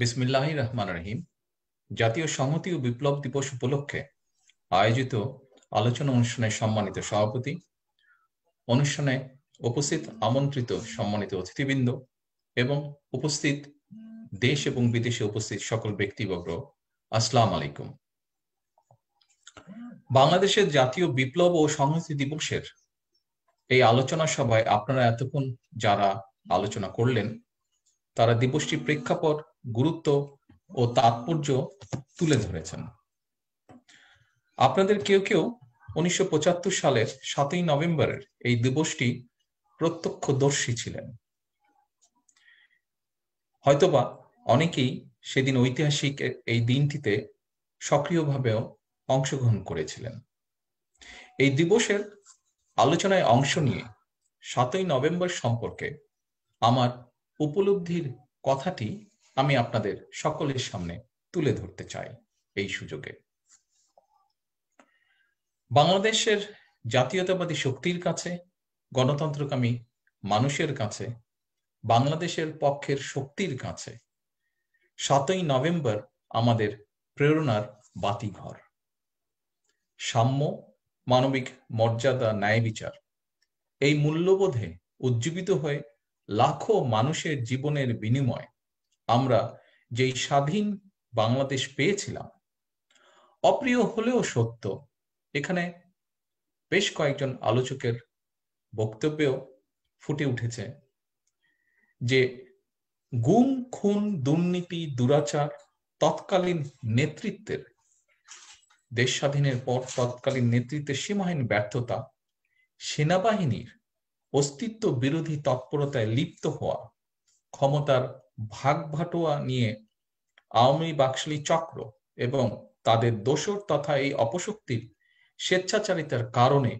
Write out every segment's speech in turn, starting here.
বিসমিল্লাহ রহমান রহিম জাতীয় সংহতি ও বিপ্লব দিবস উপলক্ষে আয়োজিত আলোচনা অনুষ্ঠানে সম্মানিত সভাপতি অনুষ্ঠানে উপস্থিত আমন্ত্রিত সম্মানিত অতিথিবৃন্দ এবং উপস্থিত দেশ এবং বিদেশে উপস্থিত সকল ব্যক্তিবর্গ আসসালাম আলাইকুম বাংলাদেশের জাতীয় বিপ্লব ও সংহতি দিবসের এই আলোচনা সভায় আপনারা এতক্ষণ যারা আলোচনা করলেন তারা দিবসটির প্রেক্ষাপট গুরুত্ব ও তাৎপর্য তুলে ধরেছেন আপনাদের কেউ কেউ উনিশশো সালের সাতই নভেম্বরের এই দিবসটি প্রত্যক্ষদর্শী ছিলেন হয়তোবা অনেকেই সেদিন ঐতিহাসিক এই দিনটিতে সক্রিয়ভাবেও অংশগ্রহণ করেছিলেন এই দিবসের আলোচনায় অংশ নিয়ে সাতই নভেম্বর সম্পর্কে আমার উপলব্ধির কথাটি আমি আপনাদের সকলের সামনে তুলে ধরতে চাই এই সুযোগে বাংলাদেশের জাতীয়তাবাদী শক্তির কাছে গণতন্ত্রকামী মানুষের কাছে বাংলাদেশের পক্ষের শক্তির কাছে সাতই নভেম্বর আমাদের প্রেরণার বাতিঘর সাম্য মানবিক মর্যাদা ন্যায় বিচার এই মূল্যবোধে উজ্জীবিত হয়ে লাখো মানুষের জীবনের বিনিময়ে আমরা যেই স্বাধীন বাংলাদেশ পেয়েছিলাম অপ্রিয় হলেও সত্য এখানে বেশ কয়েকজন আলোচকের বক্তব্যেও ফুটে উঠেছে যে গুম খুন দুর্নীতি দুরাচার তৎকালীন নেতৃত্বের দেশ স্বাধীনের পর তৎকালীন নেতৃত্বের সীমাহীন ব্যর্থতা সেনাবাহিনীর অস্তিত্ব বিরোধী তৎপরতায় লিপ্ত হওয়া ক্ষমতার ভাগভাটোয়া নিয়ে আওয়ামী বাকশালি চক্র এবং তাদের দোষর তথা এই অপশক্তির স্বেচ্ছাচারিতার কারণে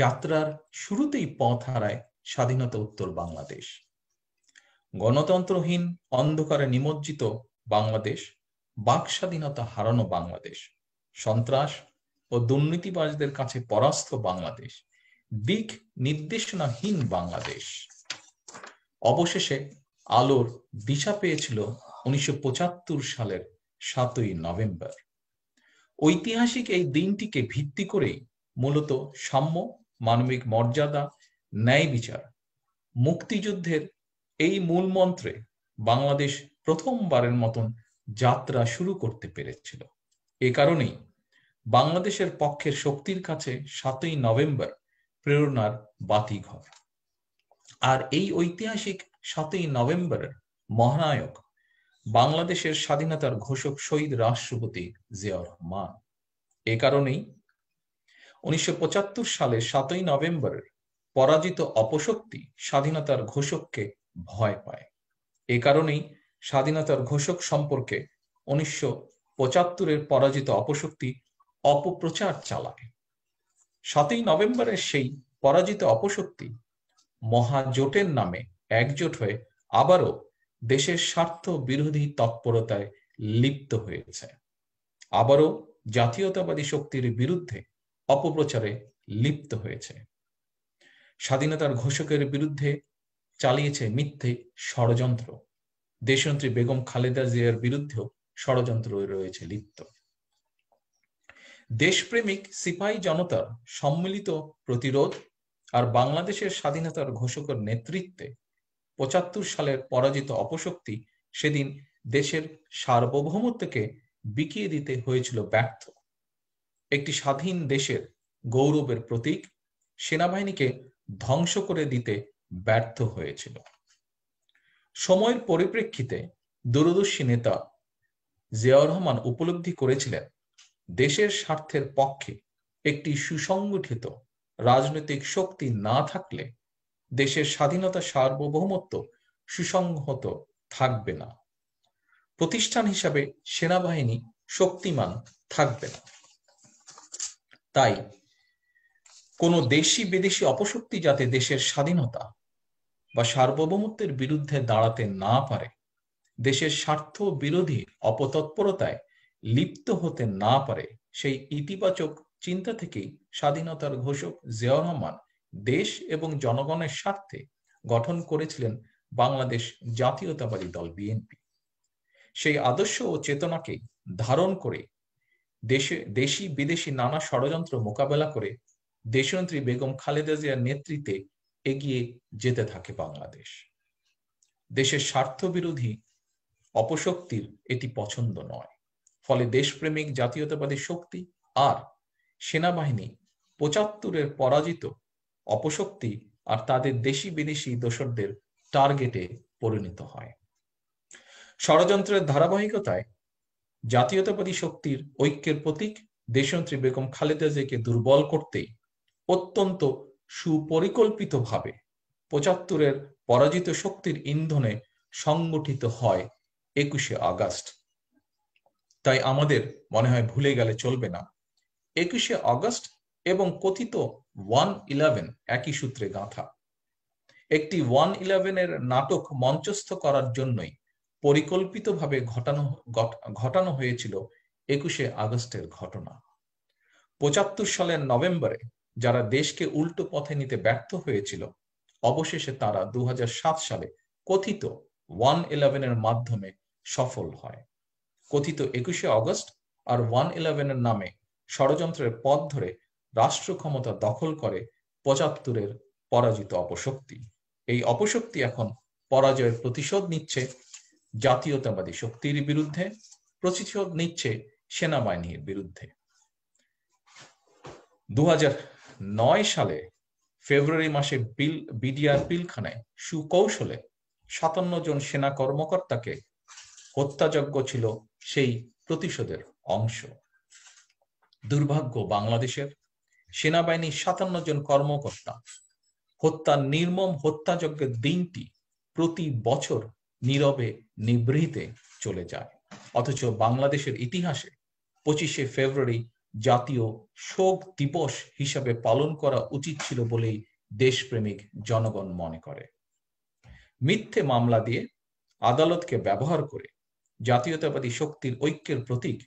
যাত্রার শুরুতেই পথ হারায় স্বাধীনতা উত্তর বাংলাদেশ গণতন্ত্রহীন অন্ধকারে নিমজ্জিত বাংলাদেশ বাক স্বাধীনতা হারানো বাংলাদেশ সন্ত্রাস ও দুর্নীতিবাজদের কাছে পরাস্ত বাংলাদেশ দিক নির্দেশনাহীন বাংলাদেশ অবশেষে আলোর দিশা পেয়েছিল উনিশশো সালের সাতই নভেম্বর ঐতিহাসিক এই দিনটিকে ভিত্তি করেই মূলত সাম্য মানবিক মর্যাদা ন্যায় বিচার মুক্তিযুদ্ধের এই মূল মন্ত্রে বাংলাদেশ প্রথমবারের মতন যাত্রা শুরু করতে পেরেছিল এ কারণেই বাংলাদেশের পক্ষের শক্তির কাছে সাতই নভেম্বর প্রেরণার বাতিঘর আর এই ঐতিহাসিক সাতই নভেম্বরের মহানায়ক বাংলাদেশের স্বাধীনতার ঘোষক শহীদ রাষ্ট্রপতি জিয়া রহমান এ কারণেই উনিশশো সালে সাতই নভেম্বরের পরাজিত অপশক্তি স্বাধীনতার ঘোষককে ভয় পায় এ কারণেই স্বাধীনতার ঘোষক সম্পর্কে উনিশশো পঁচাত্তরের পরাজিত অপশক্তি অপপ্রচার চালায় সাতই নভেম্বরের সেই পরাজিত অপশক্তি মহাজোটের নামে একজোট হয়ে আবারও দেশের স্বার্থ বিরোধী তৎপরতায় লিপ্ত হয়েছে আবারও জাতীয়তাবাদী শক্তির বিরুদ্ধে অপপ্রচারে লিপ্ত হয়েছে স্বাধীনতার ঘোষকের বিরুদ্ধে চালিয়েছে মিথ্যে ষড়যন্ত্র দেশমন্ত্রী বেগম খালেদা জিয়ার বিরুদ্ধেও ষড়যন্ত্র রয়েছে লিপ্ত দেশপ্রেমিক সিপাহী জনতার সম্মিলিত প্রতিরোধ আর বাংলাদেশের স্বাধীনতার ঘোষকের নেতৃত্বে পঁচাত্তর সালের পরাজিত অপশক্তি সেদিন দেশের সার্বভৌমত্বকে বিকিয়ে দিতে হয়েছিল ব্যর্থ একটি স্বাধীন দেশের গৌরবের প্রতীক সেনাবাহিনীকে ধ্বংস করে দিতে ব্যর্থ হয়েছিল সময়ের পরিপ্রেক্ষিতে দূরদর্শী নেতা জিয়াউর রহমান উপলব্ধি করেছিলেন দেশের স্বার্থের পক্ষে একটি সুসংগঠিত রাজনৈতিক শক্তি না থাকলে দেশের স্বাধীনতা সার্বভৌমত্ব সুসংহত থাকবে না প্রতিষ্ঠান হিসাবে সেনাবাহিনী শক্তিমান থাকবে না তাই কোন দেশি বিদেশি অপশক্তি যাতে দেশের স্বাধীনতা বা সার্বভৌমত্বের বিরুদ্ধে দাঁড়াতে না পারে দেশের স্বার্থ বিরোধী অপতৎপরতায় লিপ্ত হতে না পারে সেই ইতিবাচক চিন্তা থেকেই স্বাধীনতার ঘোষক জিয়াউর রহমান দেশ এবং জনগণের স্বার্থে গঠন করেছিলেন বাংলাদেশ জাতীয়তাবাদী দল বিএনপি সেই আদর্শ ও চেতনাকে ধারণ করে দেশে দেশি বিদেশি নানা ষড়যন্ত্র মোকাবেলা করে দেশমন্ত্রী বেগম খালেদা জিয়ার নেতৃত্বে এগিয়ে যেতে থাকে বাংলাদেশ দেশের স্বার্থবিরোধী অপশক্তির এটি পছন্দ নয় ফলে দেশপ্রেমিক জাতীয়তাবাদী শক্তি আর সেনাবাহিনী পঁচাত্তরের পরাজিত অপশক্তি আর তাদের দেশি বিদেশি দোসরদের টার্গেটে পরিণত হয় ষড়যন্ত্রের ধারাবাহিকতায় জাতীয়তাবাদী শক্তির ঐক্যের প্রতীক দেশমন্ত্রী বেগম খালেদা জিয়াকে দুর্বল করতেই অত্যন্ত সুপরিকল্পিতভাবে পঁচাত্তরের পরাজিত শক্তির ইন্ধনে সংগঠিত হয় একুশে আগস্ট তাই আমাদের মনে হয় ভুলে গেলে চলবে না একুশে অগস্ট এবং কথিত ওয়ান ইলেভেন একই সূত্রে গাঁথা একটি ওয়ান ইলেভেনের নাটক মঞ্চস্থ করার জন্যই পরিকল্পিতভাবে ঘটানো ঘটানো হয়েছিল একুশে আগস্টের ঘটনা পঁচাত্তর সালের নভেম্বরে যারা দেশকে উল্টো পথে নিতে ব্যর্থ হয়েছিল অবশেষে তারা দু সালে কথিত ওয়ান ইলেভেনের মাধ্যমে সফল হয় কথিত একুশে অগস্ট আর ওয়ান ইলেভেনের নামে ষড়যন্ত্রের পথ ধরে রাষ্ট্র ক্ষমতা দখল করে পঁচাত্তরের পরাজিত অপশক্তি এই অপশক্তি এখন পরাজয়ের প্রতিশোধ নিচ্ছে জাতীয়তাবাদী শক্তির বিরুদ্ধে প্রতিশোধ নিচ্ছে সেনাবাহিনীর বিরুদ্ধে দু নয় সালে ফেব্রুয়ারি মাসে বিল বিডিআর পিলখানায় সুকৌশলে সাতান্ন জন সেনা কর্মকর্তাকে হত্যাযজ্ঞ ছিল সেই প্রতিশোধের অংশ দুর্ভাগ্য বাংলাদেশের সেনাবাহিনীর সাতান্ন জন কর্মকর্তা হত্যা নির্মম হত্যাযজ্ঞের দিনটি প্রতি বছর নীরবে নিবৃতে চলে যায় অথচ বাংলাদেশের ইতিহাসে পঁচিশে ফেব্রুয়ারি জাতীয় শোক দিবস হিসাবে পালন করা উচিত ছিল বলেই দেশপ্রেমিক জনগণ মনে করে মিথ্যে মামলা দিয়ে আদালতকে ব্যবহার করে জাতীয়তাবাদী শক্তির ঐক্যের প্রতীক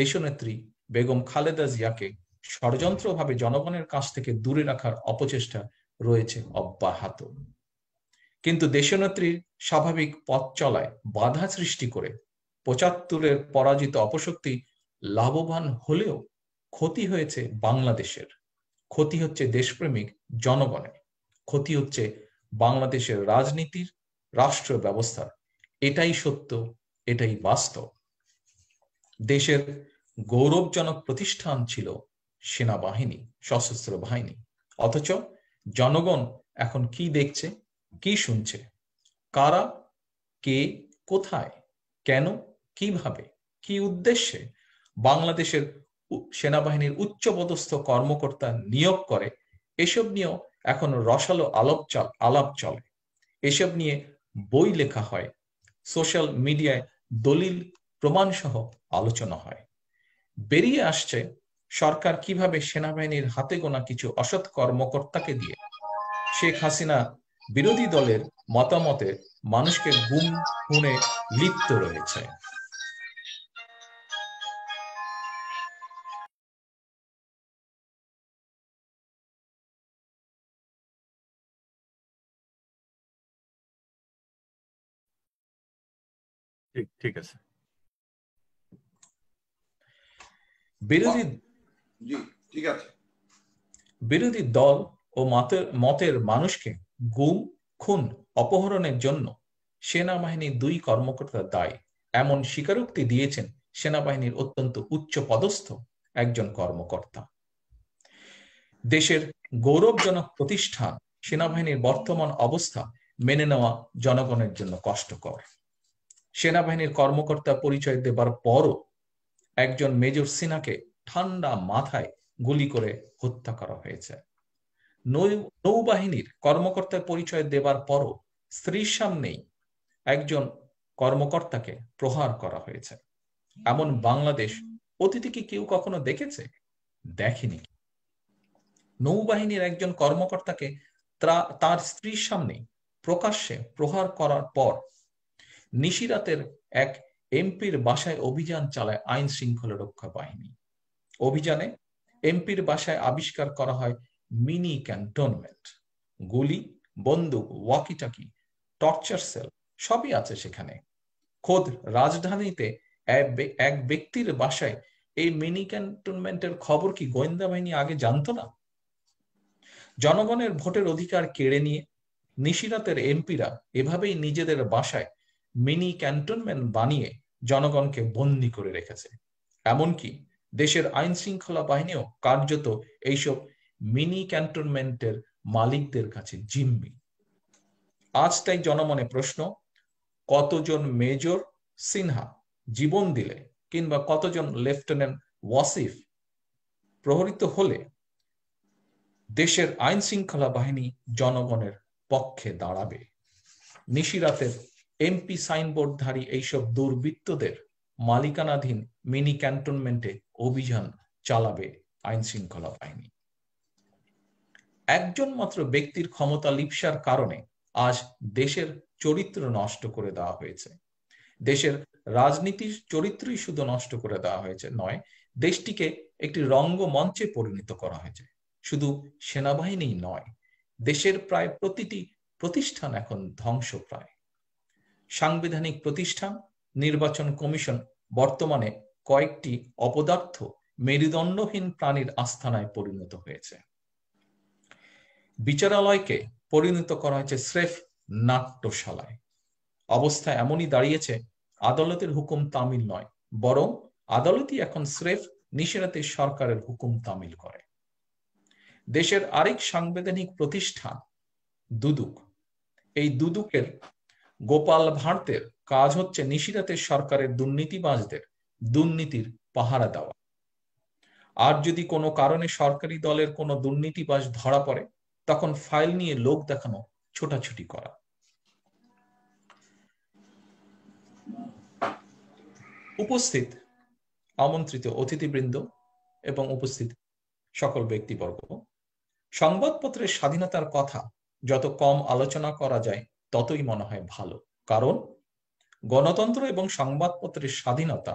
দেশনেত্রী বেগম খালেদা জিয়াকে ষড়যন্ত্রভাবে জনগণের কাছ থেকে দূরে রাখার অপচেষ্টা রয়েছে অব্যাহত কিন্তু দেশনেত্রীর স্বাভাবিক পথ চলায় বাধা সৃষ্টি করে পঁচাত্তরের পরাজিত অপশক্তি লাভবান হলেও ক্ষতি হয়েছে বাংলাদেশের ক্ষতি হচ্ছে দেশপ্রেমিক জনগণের ক্ষতি হচ্ছে বাংলাদেশের রাজনীতির রাষ্ট্র ব্যবস্থার এটাই সত্য এটাই বাস্তব দেশের গৌরবজনক প্রতিষ্ঠান ছিল সেনাবাহিনী সশস্ত্র বাহিনী অথচ জনগণ এখন কি দেখছে কি শুনছে কারা কে কোথায় কেন কিভাবে কি উদ্দেশ্যে বাংলাদেশের সেনাবাহিনীর উচ্চপদস্থ কর্মকর্তা নিয়োগ করে এসব নিয়েও এখন রসালো আলাপ আলাপ চলে এসব নিয়ে বই লেখা হয় সোশ্যাল মিডিয়ায় দলিল প্রমাণসহ আলোচনা হয় বেরিয়ে আসছে সরকার কিভাবে সেনাবাহিনীর হাতে গোনা কিছু অসৎ কর্মকর্তাকে দিয়ে শেখ হাসিনা বিরোধী দলের মতামতে মানুষকে গুম খুনে লিপ্ত রয়েছে ঠিক আছে বিরোধী জি ঠিক আছে বিরোধী দল ও মতের মতের মানুষকে গুম খুন অপহরণের জন্য সেনাবাহিনী দুই কর্মকর্তা দায় এমন স্বীকারোক্তি দিয়েছেন সেনাবাহিনীর অত্যন্ত উচ্চ পদস্থ একজন কর্মকর্তা দেশের গৌরবজনক প্রতিষ্ঠান সেনাবাহিনীর বর্তমান অবস্থা মেনে নেওয়া জনগণের জন্য কষ্টকর সেনাবাহিনীর কর্মকর্তা পরিচয় দেবার পরও একজন মেজর সিনাকে ঠান্ডা মাথায় গুলি করে হত্যা করা হয়েছে নৌবাহিনীর কর্মকর্তার পরিচয় দেবার পরও স্ত্রীর সামনেই একজন কর্মকর্তাকে প্রহার করা হয়েছে এমন বাংলাদেশ অতিথি কি কেউ কখনো দেখেছে দেখেনি নৌবাহিনীর একজন কর্মকর্তাকে তার স্ত্রীর সামনে প্রকাশ্যে প্রহার করার পর নিশিরাতের এক এমপির বাসায় অভিযান চালায় আইন শৃঙ্খলা রক্ষা বাহিনী অভিযানে এমপির বাসায় আবিষ্কার করা হয় মিনি ক্যান্টনমেন্ট গুলি বন্দুক ওয়াকিটাকি টর্চার সেল সবই আছে সেখানে খোদ রাজধানীতে এক ব্যক্তির বাসায় এই মিনি ক্যান্টনমেন্টের খবর কি গোয়েন্দা বাহিনী আগে জানতো না জনগণের ভোটের অধিকার কেড়ে নিয়ে নিশিরাতের এমপিরা এভাবেই নিজেদের বাসায় মিনি ক্যান্টনমেন্ট বানিয়ে জনগণকে বন্দী করে রেখেছে এমনকি দেশের আইন শৃঙ্খলা বাহিনীও কার্যত এইসব মিনি ক্যান্টনমেন্টের মালিকদের কাছে জিম্মি আজ তাই জনমনে প্রশ্ন কতজন মেজর সিনহা জীবন দিলে কিংবা কতজন লেফটেন্যান্ট ওয়াসিফ প্রহরিত হলে দেশের আইন শৃঙ্খলা বাহিনী জনগণের পক্ষে দাঁড়াবে নিশিরাতের এমপি সাইনবোর্ডধারী এইসব দুর্বৃত্তদের মালিকানাধীন মিনি ক্যান্টনমেন্টে অভিযান চালাবে আইন শৃঙ্খলা বাহিনী একজন মাত্র ব্যক্তির ক্ষমতা লিপসার কারণে আজ দেশের চরিত্র নষ্ট করে দেওয়া হয়েছে দেশের রাজনীতির চরিত্রই শুধু নষ্ট করে দেওয়া হয়েছে নয় দেশটিকে একটি রঙ্গমঞ্চে পরিণত করা হয়েছে শুধু সেনাবাহিনী নয় দেশের প্রায় প্রতিটি প্রতিষ্ঠান এখন ধ্বংস প্রায় সাংবিধানিক প্রতিষ্ঠান নির্বাচন কমিশন বর্তমানে কয়েকটি অপদার্থ মেরুদণ্ডহীন প্রাণীর আস্থানায় পরিণত হয়েছে বিচারালয়কে পরিণত করা হয়েছে স্রেফ নাট্যশালায় অবস্থা এমনই দাঁড়িয়েছে আদালতের হুকুম তামিল নয় বরং আদালতই এখন স্রেফ নিশিরাতে সরকারের হুকুম তামিল করে দেশের আরেক সাংবিধানিক প্রতিষ্ঠান দুদুক এই দুদুকের গোপাল ভাঁড়দের কাজ হচ্ছে নিশিরাতের সরকারের দুর্নীতিবাজদের দুর্নীতির পাহারা দেওয়া আর যদি কোনো কারণে সরকারি দলের কোনো দুর্নীতিবাজ ধরা পড়ে তখন ফাইল নিয়ে লোক দেখানো ছোটাছুটি করা উপস্থিত আমন্ত্রিত অতিথিবৃন্দ এবং উপস্থিত সকল ব্যক্তিবর্গ সংবাদপত্রের স্বাধীনতার কথা যত কম আলোচনা করা যায় ততই মনে হয় ভালো কারণ গণতন্ত্র এবং সংবাদপত্রের স্বাধীনতা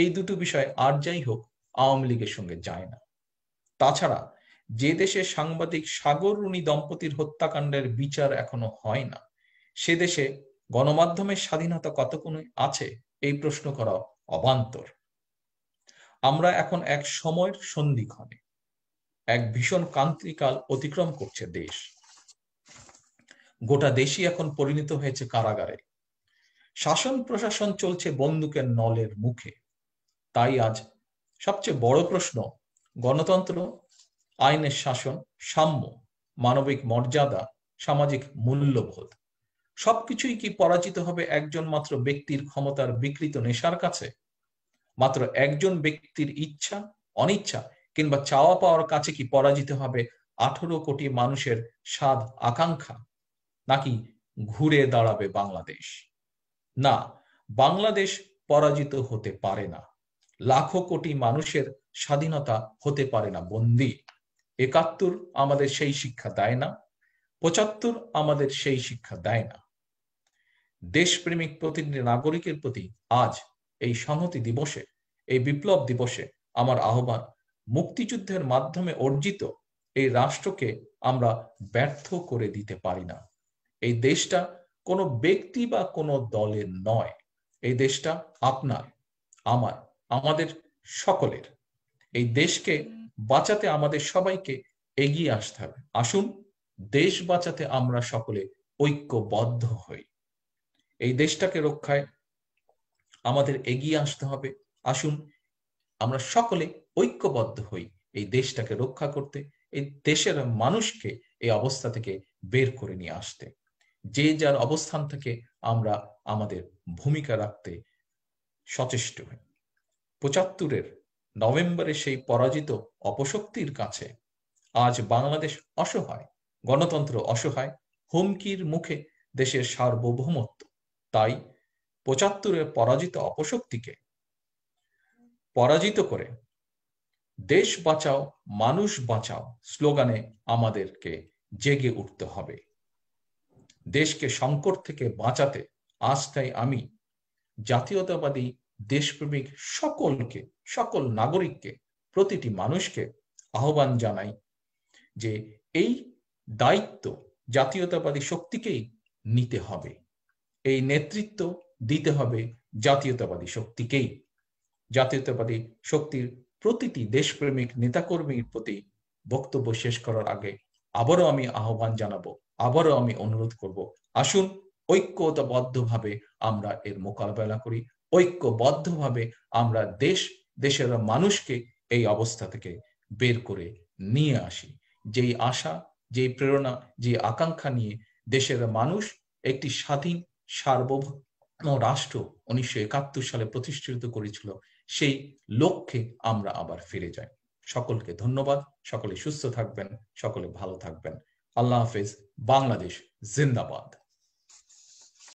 এই দুটো বিষয় আর যাই হোক আওয়ামী লীগের সঙ্গে যায় না তাছাড়া যে দেশে সাংবাদিক সাগর রুণী দম্পতির হত্যাকাণ্ডের বিচার এখনো হয় না সে দেশে গণমাধ্যমের স্বাধীনতা কতক্ষণ আছে এই প্রশ্ন করা অবান্তর আমরা এখন এক সময়ের সন্ধিক্ষণে এক ভীষণ কান্ত্রিকাল অতিক্রম করছে দেশ গোটা দেশই এখন পরিণত হয়েছে কারাগারে শাসন প্রশাসন চলছে বন্দুকের নলের মুখে তাই আজ সবচেয়ে বড় প্রশ্ন গণতন্ত্র আইনের শাসন সাম্য মানবিক মর্যাদা সামাজিক মূল্যবোধ সবকিছুই কি পরাজিত হবে একজন মাত্র ব্যক্তির ক্ষমতার বিকৃত নেশার কাছে মাত্র একজন ব্যক্তির ইচ্ছা অনিচ্ছা কিংবা চাওয়া পাওয়ার কাছে কি পরাজিত হবে আঠেরো কোটি মানুষের স্বাদ আকাঙ্ক্ষা নাকি ঘুরে দাঁড়াবে বাংলাদেশ না বাংলাদেশ পরাজিত হতে পারে না লাখো কোটি মানুষের স্বাধীনতা হতে পারে না বন্দি একাত্তর আমাদের সেই শিক্ষা দেয় না পঁচাত্তর আমাদের সেই শিক্ষা দেয় না দেশপ্রেমিক প্রতিটি নাগরিকের প্রতি আজ এই সংহতি দিবসে এই বিপ্লব দিবসে আমার আহ্বান মুক্তিযুদ্ধের মাধ্যমে অর্জিত এই রাষ্ট্রকে আমরা ব্যর্থ করে দিতে পারি না এই দেশটা কোনো ব্যক্তি বা কোনো দলের নয় এই দেশটা আপনার আমার আমাদের সকলের এই দেশকে বাঁচাতে আমাদের সবাইকে এগিয়ে আসতে হবে আসুন দেশ বাঁচাতে আমরা সকলে ঐক্যবদ্ধ হই এই দেশটাকে রক্ষায় আমাদের এগিয়ে আসতে হবে আসুন আমরা সকলে ঐক্যবদ্ধ হই এই দেশটাকে রক্ষা করতে এই দেশের মানুষকে এই অবস্থা থেকে বের করে নিয়ে আসতে যে যার অবস্থান থেকে আমরা আমাদের ভূমিকা রাখতে সচেষ্ট হই পঁচাত্তরের নভেম্বরে সেই পরাজিত অপশক্তির কাছে আজ বাংলাদেশ অসহায় গণতন্ত্র অসহায় হুমকির মুখে দেশের সার্বভৌমত্ব তাই পঁচাত্তরের পরাজিত অপশক্তিকে পরাজিত করে দেশ বাঁচাও মানুষ বাঁচাও স্লোগানে আমাদেরকে জেগে উঠতে হবে দেশকে সংকট থেকে বাঁচাতে আজ তাই আমি জাতীয়তাবাদী দেশপ্রেমিক সকলকে সকল নাগরিককে প্রতিটি মানুষকে আহ্বান জানাই যে এই দায়িত্ব জাতীয়তাবাদী শক্তিকেই নিতে হবে এই নেতৃত্ব দিতে হবে জাতীয়তাবাদী শক্তিকেই জাতীয়তাবাদী শক্তির প্রতিটি দেশপ্রেমিক নেতাকর্মীর প্রতি বক্তব্য শেষ করার আগে আবারও আমি আহ্বান জানাবো আবারও আমি অনুরোধ করব আসুন ঐক্যতাবদ্ধভাবে আমরা এর মোকাবেলা করি ঐক্যবদ্ধভাবে আমরা দেশ দেশের মানুষকে এই অবস্থা থেকে বের করে নিয়ে আসি যেই আশা যেই প্রেরণা যে আকাঙ্ক্ষা নিয়ে দেশের মানুষ একটি স্বাধীন সার্বভৌম রাষ্ট্র উনিশশো একাত্তর সালে প্রতিষ্ঠিত করেছিল সেই লক্ষ্যে আমরা আবার ফিরে যাই সকলকে ধন্যবাদ সকলে সুস্থ থাকবেন সকলে ভালো থাকবেন Allah Hafiz. Bangladeş Zindabad.